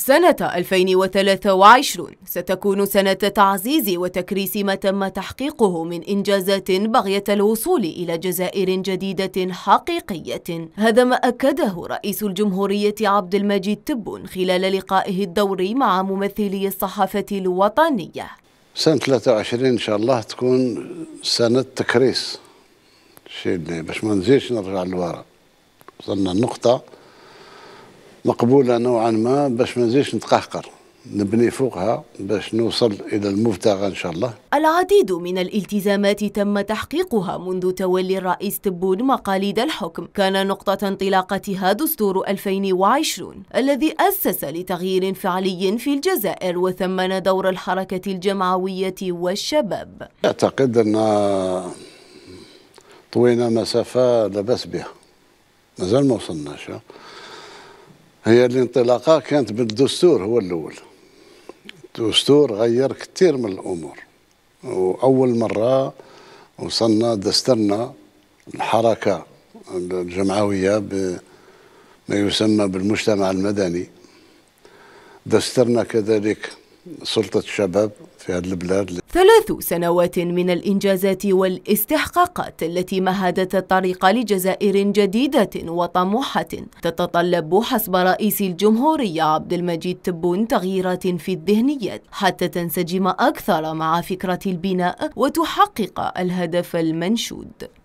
سنة 2023 ستكون سنة تعزيز وتكريس ما تم تحقيقه من إنجازات بغية الوصول إلى جزائر جديدة حقيقية هذا ما أكده رئيس الجمهورية عبد المجيد تبون خلال لقائه الدوري مع ممثلي الصحافة الوطنية سنة 23 إن شاء الله تكون سنة تكريس شيء اللي باش ما نزيدش نرجع للوراء وصلنا النقطة مقبوله نوعا ما باش ما نزيدش نتقهقر نبني فوقها باش نوصل إلى المبتغى إن شاء الله العديد من الالتزامات تم تحقيقها منذ تولي الرئيس تبون مقاليد الحكم كان نقطة انطلاقتها دستور 2020 الذي أسس لتغيير فعلي في الجزائر وثمن دور الحركة الجمعوية والشباب أعتقد أن طوينا مسافة لبس بها مازال ما وصلناش هي الانطلاقة كانت بالدستور هو الأول الدستور غير كثير من الأمور وأول مرة وصلنا دسترنا الحركة الجمعوية بما يسمى بالمجتمع المدني دسترنا كذلك سلطة الشباب في هذه البلاد ثلاث سنوات من الإنجازات والاستحقاقات التي مهدت الطريق لجزائر جديدة وطموحة تتطلب حسب رئيس الجمهورية عبد المجيد تبون تغييرات في الذهنيات حتى تنسجم أكثر مع فكرة البناء وتحقق الهدف المنشود